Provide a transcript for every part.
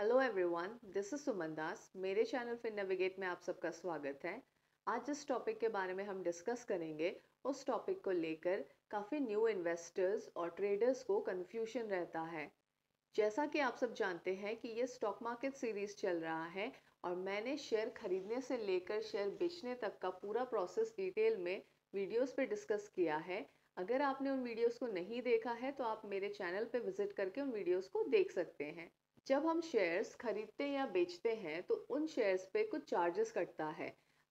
hello everyone this is Suman Das मेरे channel फिर navigate में आप सबका स्वागत है आज जिस टॉपिक के बारे में हम डिस्कस करेंगे उस टॉपिक को लेकर काफ़ी न्यू इन्वेस्टर्स और ट्रेडर्स को कन्फ्यूजन रहता है जैसा कि आप सब जानते हैं कि ये स्टॉक मार्केट सीरीज़ चल रहा है और मैंने शेयर खरीदने से लेकर शेयर बेचने तक का पूरा प्रोसेस डिटेल में वीडियोस पे डिस्कस किया है अगर आपने उन वीडियोस को नहीं देखा है तो आप मेरे चैनल पे विजिट करके उन वीडियोस को देख सकते हैं जब हम शेयर्स खरीदते या बेचते हैं तो उन शेयर्स पे कुछ चार्जेस कटता है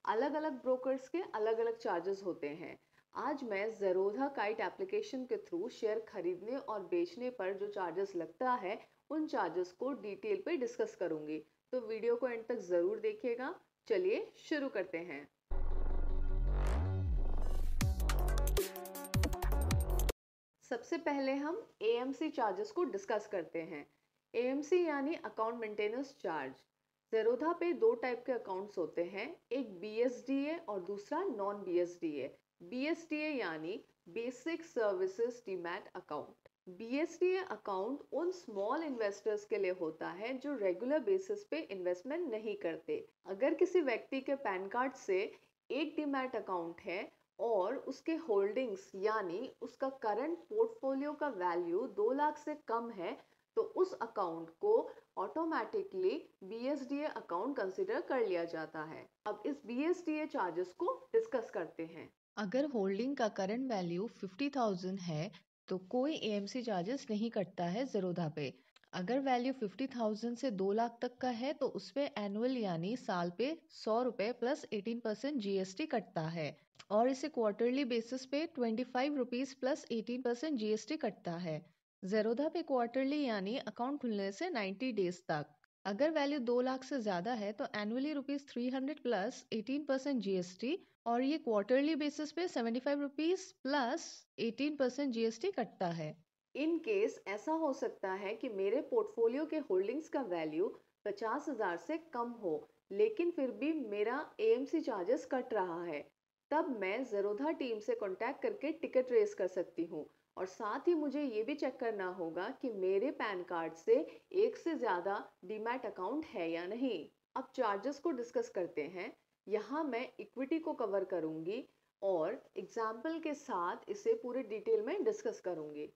अलग अलग ब्रोकर्स के अलग अलग चार्जेस होते हैं आज मैं ज़रोधा काइट एप्लीकेशन के थ्रू शेयर खरीदने और बेचने पर जो चार्जेस लगता है उन चार्जेस को डिटेल पे डिस्कस करूंगी तो वीडियो को एंड तक ज़रूर देखिएगा चलिए शुरू करते हैं सबसे पहले हम ए चार्जेस को डिस्कस करते हैं एएमसी यानी अकाउंट मेंटेनेंस चार्ज जेरोधा पे दो टाइप के अकाउंट्स होते हैं एक बीएसडीए और दूसरा नॉन बीएसडीए बीएसडीए यानी basic services demat account BSDA account उन स्मॉल इन्वेस्टर्स के लिए होता है जो रेगुलर बेसिस पे इन्वेस्टमेंट नहीं करते अगर किसी व्यक्ति के पैन कार्ड से एक डीमैट अकाउंट है और उसके होल्डिंग्स यानी उसका करंट पोर्टफोलियो का वैल्यू दो लाख से कम है तो उस अकाउंट को automatically B S D A account consider कर लिया जाता है अब इस B S D A charges को डिस्कस करते हैं अगर होल्डिंग का करंट वैल्यू फिफ्टी थाउजेंड है तो कोई ए एम सी चार्जेस नहीं कटता है जरोधा पे अगर वैल्यू फिफ्टी थाउजेंड से दो लाख तक का है तो उस पर एनुअल यानी साल पे सौ रुपये प्लस एटीन परसेंट जीएसटी कटता है और इसे क्वार्टरली बेसिस पे twenty five rupees plus eighteen percent GST कटता है जेरोधा पे क्वार्टरली यानी अकाउंट खुलने से 90 डेज तक अगर वैल्यू दो लाख से ज़्यादा है तो annually rupees three hundred plus eighteen percent G और ये क्वार्टरली बेसिस पे seventy five rupees plus eighteen percent G कटता है इन केस ऐसा हो सकता है कि मेरे पोर्टफोलियो के होल्डिंग्स का वैल्यू पचास हज़ार से कम हो लेकिन फिर भी मेरा सी चार्जेस कट रहा है तब मैं जरोधा टीम से कॉन्टैक्ट करके टिकट रेस कर सकती हूँ और साथ ही मुझे ये भी चेक करना होगा कि मेरे पैन कार्ड से एक से ज़्यादा डीमैट अकाउंट है या नहीं अब चार्जेस को डिस्कस करते हैं यहाँ मैं इक्विटी को कवर करूँगी और एग्जाम्पल के साथ इसे पूरे डिटेल में डिस्कस करूँगी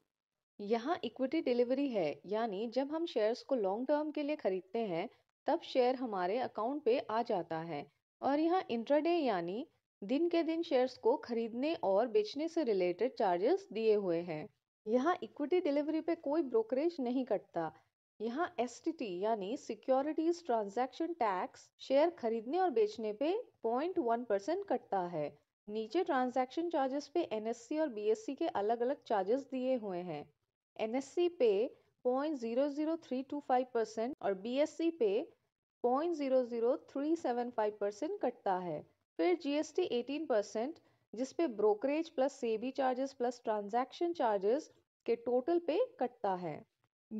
यहाँ इक्विटी डिलीवरी है यानी जब हम शेयर्स को लॉन्ग टर्म के लिए खरीदते हैं तब शेयर हमारे अकाउंट पे आ जाता है और यहाँ इंट्राडे यानी दिन के दिन शेयर्स को खरीदने और बेचने से रिलेटेड चार्जेस दिए हुए हैं यहाँ इक्विटी डिलीवरी पे कोई ब्रोकरेज नहीं कटता यहाँ एस यानी सिक्योरिटीज ट्रांजैक्शन टैक्स शेयर खरीदने और बेचने पे 0.1 परसेंट कटता है नीचे ट्रांजैक्शन चार्जेस पे एन और बी के अलग अलग चार्जेस दिए हुए हैं एन पे point zero zero three two five percent और बी पे point zero zero three seven five percent कटता है फिर जीएसटी 18 परसेंट जिसपे brokerage plus SEBI charges plus transaction charges के टोटल पे कटता है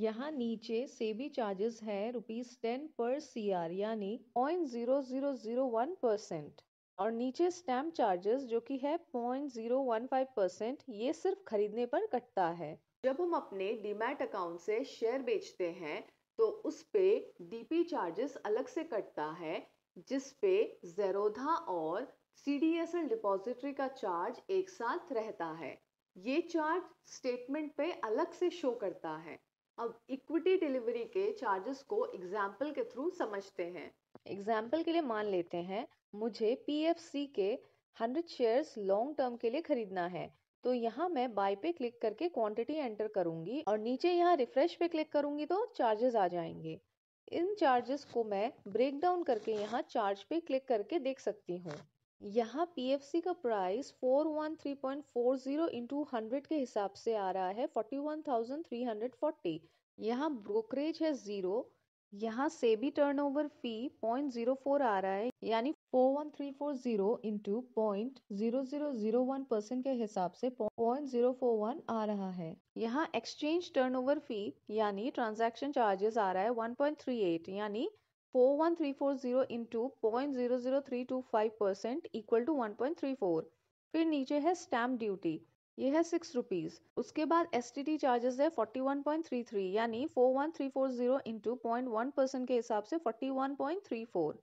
यहाँ नीचे सेबी चार्जेस है rupees ten per C R यानी point zero zero zero one percent और नीचे स्टैम्प चार्जेस जो कि है point zero one five percent ये सिर्फ खरीदने पर कटता है जब हम अपने डीमैट अकाउंट से शेयर बेचते हैं तो उस पे डीपी चार्जेस अलग से कटता है जिस पे जेरोधा और C D S L depository का चार्ज एक साथ रहता है ये चार्ज स्टेटमेंट पे अलग से शो करता है अब इक्विटी डिलीवरी के चार्जेस को एग्जाम्पल के थ्रू समझते हैं एग्जाम्पल के लिए मान लेते हैं मुझे पीएफसी के हंड्रेड शेयर्स लॉन्ग टर्म के लिए खरीदना है तो यहाँ मैं बाय पे क्लिक करके क्वांटिटी एंटर करूंगी और नीचे यहाँ रिफ्रेश पे क्लिक करूंगी तो चार्जेस आ जाएंगे इन चार्जेस को मैं ब्रेक डाउन करके यहाँ चार्ज पे क्लिक करके देख सकती हूँ यहाँ पीएफसी का प्राइस 413.40 इंटू हंड्रेड के हिसाब से आ रहा है 41,340 यहाँ ब्रोकरेज है ज़ीरो यहाँ से भी टर्नओवर फी 0.04 आ रहा है यानी 41340 into point zero zero zero one percent के हिसाब से पॉइंट जीरो फोर वन आ रहा है यहाँ एक्सचेंज टर्नओवर फी यानी ट्रांजैक्शन चार्जेस आ रहा है 1.38 यानी 41340 into point zero zero three two five percent equal to 1.34 फिर नीचे है स्टैम्प ड्यूटी ये है सिक्स रुपीज़ उसके बाद एस टी टी चार्जेस है forty one point three three यानी four one three four zero into point one percent के हिसाब से forty one point three four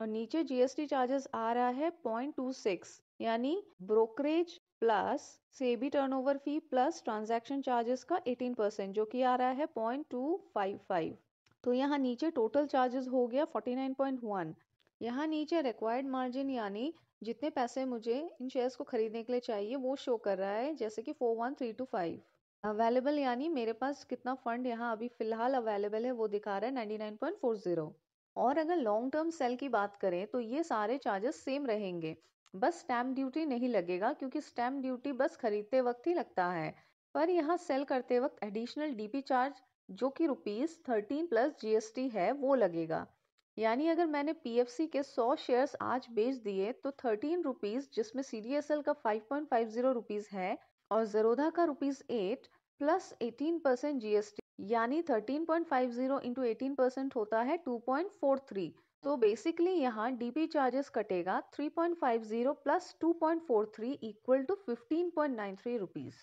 और नीचे जीएसटी चार्जेस आ रहा है पॉइंट टू सिक्स यानी brokerage plus SEBI turnover fee plus transaction charges का एटीन परसेंट जो कि आ रहा है पॉइंट टू फाइव फाइव तो यहाँ नीचे टोटल चार्जेस हो गया फोर्टी नाइन पॉइंट वन यहाँ नीचे रिक्वायर्ड मार्जिन यानी जितने पैसे मुझे इन शेयर्स को खरीदने के लिए चाहिए वो शो कर रहा है जैसे कि four one three two five available यानी मेरे पास कितना फंड यहाँ अभी फिलहाल अवेलेबल है वो दिखा रहा है जीरो और अगर लॉन्ग टर्म सेल की बात करें तो ये सारे चार्जेस सेम रहेंगे बस स्टैम्प ड्यूटी नहीं लगेगा क्योंकि स्टैम्प ड्यूटी बस खरीदते वक्त ही लगता है पर यहाँ सेल करते वक्त एडिशनल डीपी चार्ज जो कि रुपीज़ थर्टीन प्लस जीएसटी है वो लगेगा यानी अगर मैंने पीएफसी के सौ शेयर्स आज बेच दिए तो थर्टीन रुपीज़ जिसमें सी का five point five zero rupees है और जरोधा का rupees eight plus 18 percent GST यानी 13.50 point five zero into eighteen percent होता है 2.43 तो बेसिकली यहाँ डीपी चार्जेस कटेगा 3.50 plus two point four three तो equal to fifteen point nine three rupees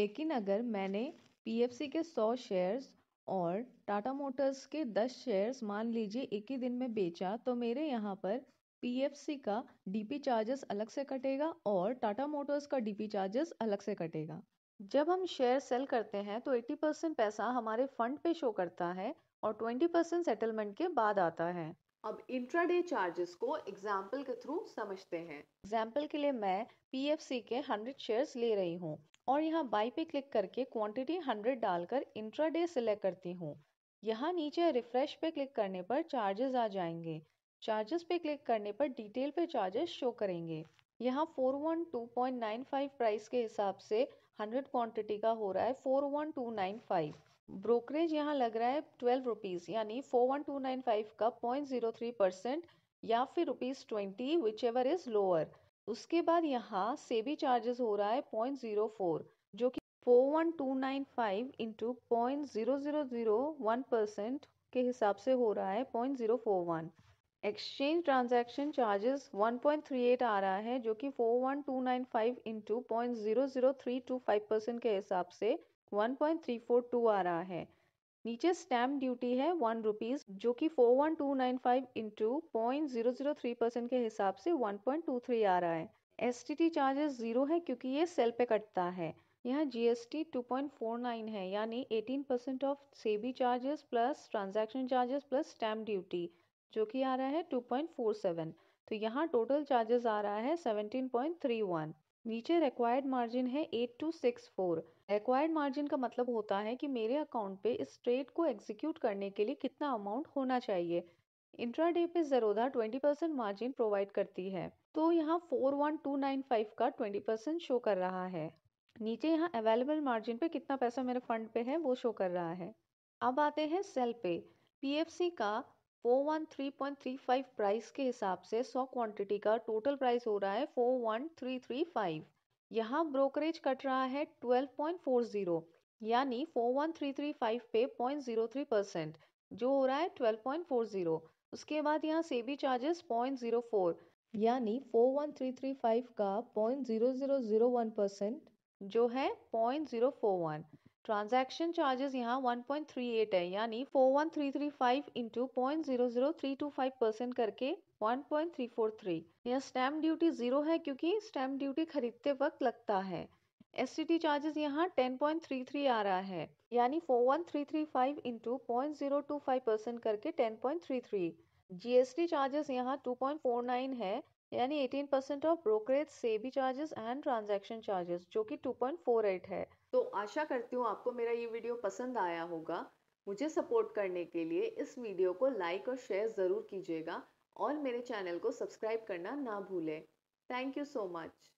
लेकिन अगर मैंने पीएफसी के 100 शेयर्स और टाटा मोटर्स के 10 शेयर्स मान लीजिए एक ही दिन में बेचा तो मेरे यहाँ पर पीएफसी का डीपी चार्जेस अलग से कटेगा और टाटा मोटर्स का डीपी चार्जेस अलग से कटेगा जब हम शेयर सेल करते हैं तो 80 परसेंट पैसा हमारे फंड पे शो करता है और 20 परसेंट सेटलमेंट के बाद आता है अब इंट्राडे चार्जेस को एग्जाम्पल के थ्रू समझते हैं एग्जाम्पल के लिए मैं पी के 100 शेयर्स ले रही हूँ और यहाँ बाई पे क्लिक करके क्वांटिटी 100 डालकर इंट्राडे सिलेक्ट करती हूँ यहाँ नीचे रिफ्रेश पे क्लिक करने पर चार्जेस आ जाएंगे चार्जेस पे क्लिक करने पर डिटेल पे चार्जेस शो करेंगे यहाँ फाइव प्राइस के हिसाब से हंड्रेड क्वान्टिटी का हो रहा है four one two nine five brokerage यहाँ लग रहा है ट्वेल्व रुपीज़ यानी four one two nine five का पॉइंट ज़ीरो थ्री परसेंट या फिर rupees twenty whichever is lower उसके बाद यहाँ सेबी चार्जेस हो रहा है पॉइंट ज़ीरो फोर जो कि four one two nine five into point zero zero zero one percent के हिसाब से हो रहा है point zero four one exchange transaction charges 1.38 आ रहा है जो कि 41295 इनटू 0.00325 परसेंट के हिसाब से 1.342 आ रहा है नीचे स्टैम्प ड्यूटी है वन रुपीज़ जो कि 41295 इनटू 0.003 परसेंट के हिसाब से 1.23 आ रहा है एस चार्जेस ज़ीरो है क्योंकि ये सेल पे कटता है यहाँ G S T two point four nine है यानी eighteen percent of SEBI charges plus transaction charges plus stamp duty जो कि आ रहा है 2.47 तो यहाँ टोटल चार्जेस आ रहा है 17.31 नीचे रिक्वायर्ड मार्जिन है 8264 टू सिक्स रिक्वायर्ड मार्जिन का मतलब होता है कि मेरे अकाउंट पे इस ट्रेड को एग्जीक्यूट करने के लिए कितना अमाउंट होना चाहिए इंट्राडे पे जरोधा 20 परसेंट मार्जिन प्रोवाइड करती है तो यहाँ 41295 का 20 परसेंट शो कर रहा है नीचे यहाँ अवेलेबल मार्जिन पे कितना पैसा मेरे फंड पे है वो शो कर रहा है अब आते हैं सेल पे पीएफसी का four one three point three five price के हिसाब से 100 क्वांटिटी का टोटल प्राइस हो रहा है four one three three five यहाँ ब्रोकरेज कट रहा है ट्वेल्व पॉइंट फोर ज़ीरो यानी four one three three five पे पॉइंट ज़ीरो थ्री परसेंट जो हो रहा है ट्वेल्व पॉइंट फोर ज़ीरो उसके बाद यहाँ SEBI charges point zero four यानी four one three three five का point zero zero zero one percent जो है point zero four one transaction charges यहाँ 1.38 है यानी 41335 इंटू पॉइंट परसेंट करके 1.343 यहाँ स्टैम्प ड्यूटी जीरो है क्योंकि स्टैम्प ड्यूटी खरीदते वक्त लगता है एस टी चार्जेस यहाँ 10.33 आ रहा है यानी 41335 इंटू पॉइंट करके 10.33 जीएसटी चार्जेस यहाँ 2.49 है यानी 18 percent of brokerage SEBI charges and transaction charges जो कि 2.48 है तो आशा करती हूँ आपको मेरा ये वीडियो पसंद आया होगा मुझे सपोर्ट करने के लिए इस वीडियो को लाइक और शेयर ज़रूर कीजिएगा और मेरे चैनल को सब्सक्राइब करना ना भूलें थैंक यू सो मच